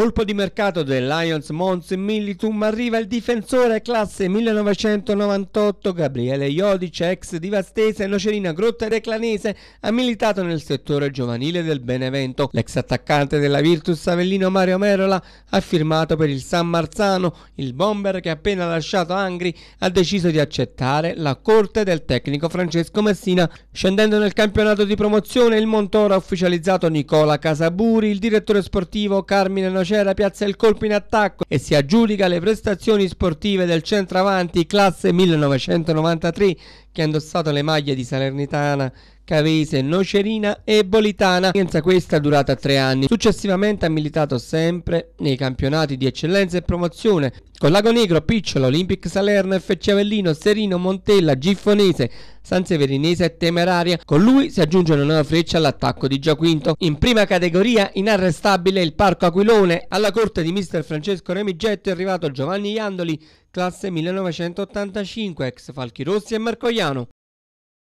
Colpo di mercato del Lions Mons Militum arriva il difensore classe 1998 Gabriele Iodice, ex di Vastese, Nocerina Grotta Reclanese, ha militato nel settore giovanile del Benevento. L'ex attaccante della Virtus Avellino Mario Merola ha firmato per il San Marzano. Il bomber che ha appena lasciato Angri ha deciso di accettare la corte del tecnico Francesco Messina. Scendendo nel campionato di promozione il Montoro ha ufficializzato Nicola Casaburi, il direttore sportivo Carmine Nocerina crociera piazza il colpo in attacco e si aggiudica le prestazioni sportive del centravanti classe 1993 che ha indossato le maglie di Salernitana Cavese, Nocerina e Bolitana, senza questa durata tre anni. Successivamente ha militato sempre nei campionati di eccellenza e promozione con Lago Negro, Picciolo, Olympic Salerno, FC Avellino, Serino, Montella, Giffonese, San Severinese e Temeraria. Con lui si aggiunge una nuova freccia all'attacco di Giaquinto. In prima categoria inarrestabile il Parco Aquilone. Alla corte di mister Francesco Remigetto è arrivato Giovanni Iandoli, classe 1985, ex Falchi Rossi e Marcoiano.